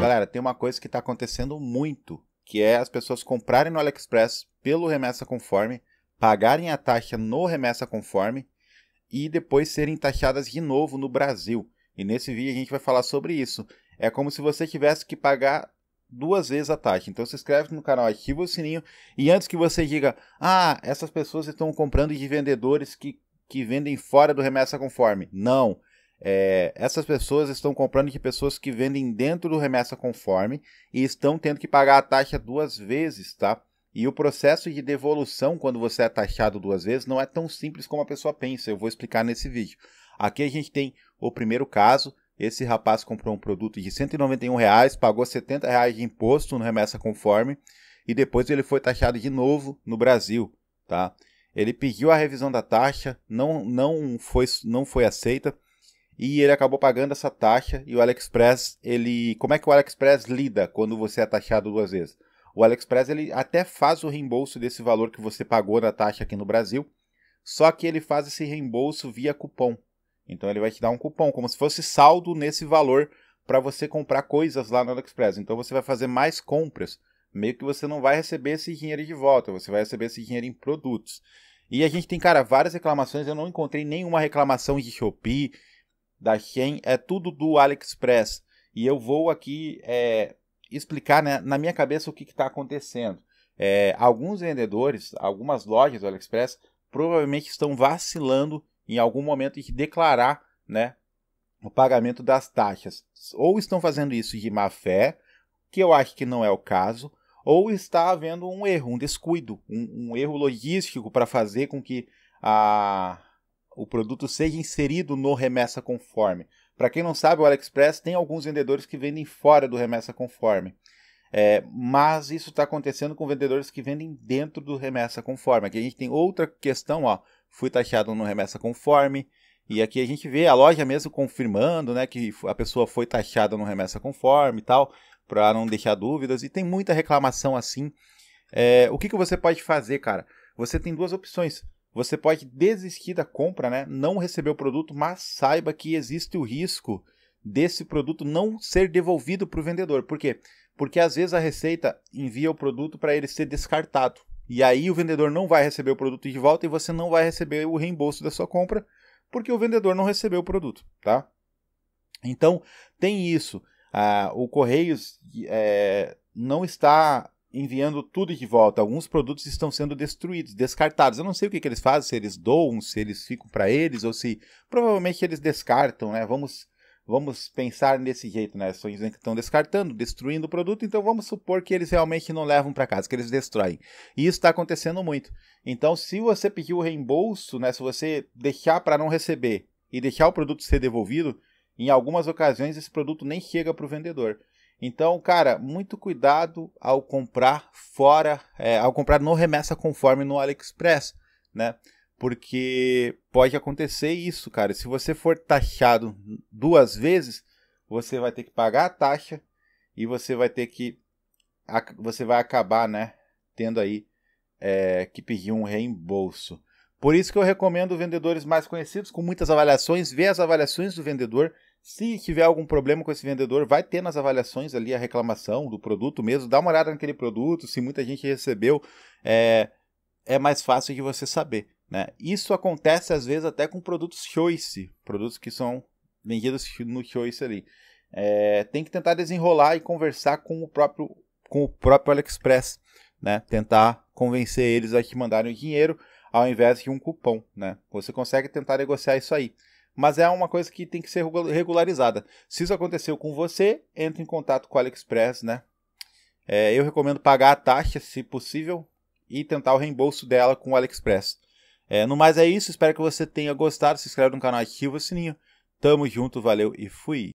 Galera, tem uma coisa que está acontecendo muito, que é as pessoas comprarem no AliExpress pelo remessa conforme, pagarem a taxa no remessa conforme e depois serem taxadas de novo no Brasil. E nesse vídeo a gente vai falar sobre isso. É como se você tivesse que pagar duas vezes a taxa. Então se inscreve no canal, ativa o sininho e antes que você diga, ah, essas pessoas estão comprando de vendedores que, que vendem fora do remessa conforme. Não, é, essas pessoas estão comprando de pessoas que vendem dentro do remessa conforme e estão tendo que pagar a taxa duas vezes, tá? E o processo de devolução, quando você é taxado duas vezes, não é tão simples como a pessoa pensa. Eu vou explicar nesse vídeo. Aqui a gente tem o primeiro caso. Esse rapaz comprou um produto de 191 reais, pagou 70 reais de imposto no remessa conforme e depois ele foi taxado de novo no Brasil, tá? Ele pediu a revisão da taxa, não, não, foi, não foi aceita e ele acabou pagando essa taxa e o AliExpress, ele, como é que o AliExpress lida quando você é taxado duas vezes? O AliExpress ele até faz o reembolso desse valor que você pagou na taxa aqui no Brasil, só que ele faz esse reembolso via cupom. Então ele vai te dar um cupom, como se fosse saldo nesse valor para você comprar coisas lá no AliExpress. Então você vai fazer mais compras, meio que você não vai receber esse dinheiro de volta, você vai receber esse dinheiro em produtos. E a gente tem, cara, várias reclamações, eu não encontrei nenhuma reclamação de Shopee, da Shein é tudo do AliExpress. E eu vou aqui é, explicar né, na minha cabeça o que está acontecendo. É, alguns vendedores, algumas lojas do AliExpress provavelmente estão vacilando em algum momento de declarar né, o pagamento das taxas. Ou estão fazendo isso de má fé, que eu acho que não é o caso, ou está havendo um erro, um descuido, um, um erro logístico para fazer com que a, o produto seja inserido no remessa conforme. Para quem não sabe, o AliExpress tem alguns vendedores que vendem fora do remessa conforme. É, mas isso está acontecendo com vendedores que vendem dentro do remessa conforme. Aqui a gente tem outra questão, ó, fui taxado no remessa conforme. E aqui a gente vê a loja mesmo confirmando, né, que a pessoa foi taxada no remessa conforme e tal, para não deixar dúvidas. E tem muita reclamação assim. É, o que, que você pode fazer, cara? Você tem duas opções. Você pode desistir da compra, né? não receber o produto, mas saiba que existe o risco desse produto não ser devolvido para o vendedor. Por quê? Porque às vezes a Receita envia o produto para ele ser descartado. E aí o vendedor não vai receber o produto de volta e você não vai receber o reembolso da sua compra, porque o vendedor não recebeu o produto, tá? Então, tem isso. Ah, o Correios é, não está enviando tudo de volta. Alguns produtos estão sendo destruídos, descartados. Eu não sei o que, que eles fazem, se eles doam, se eles ficam para eles ou se provavelmente eles descartam, né? Vamos vamos pensar nesse jeito, né? São dizem que estão descartando, destruindo o produto, então vamos supor que eles realmente não levam para casa, que eles destroem. E isso está acontecendo muito. Então, se você pedir o reembolso, né, se você deixar para não receber e deixar o produto ser devolvido, em algumas ocasiões esse produto nem chega para o vendedor. Então, cara, muito cuidado ao comprar fora, é, ao comprar no remessa conforme no AliExpress, né? Porque pode acontecer isso, cara. Se você for taxado duas vezes, você vai ter que pagar a taxa e você vai ter que, você vai acabar, né, tendo aí é, que pedir um reembolso. Por isso que eu recomendo vendedores mais conhecidos com muitas avaliações, ver as avaliações do vendedor se tiver algum problema com esse vendedor, vai ter nas avaliações ali a reclamação do produto mesmo. Dá uma olhada naquele produto, se muita gente recebeu, é, é mais fácil de você saber. Né? Isso acontece às vezes até com produtos choice, produtos que são vendidos no choice ali. É, tem que tentar desenrolar e conversar com o próprio, com o próprio AliExpress, né? Tentar convencer eles a te mandarem o dinheiro ao invés de um cupom, né? Você consegue tentar negociar isso aí mas é uma coisa que tem que ser regularizada. Se isso aconteceu com você, entre em contato com o AliExpress, né? É, eu recomendo pagar a taxa, se possível, e tentar o reembolso dela com o AliExpress. É, no mais é isso, espero que você tenha gostado, se inscreve no canal, ativa o sininho. Tamo junto, valeu e fui!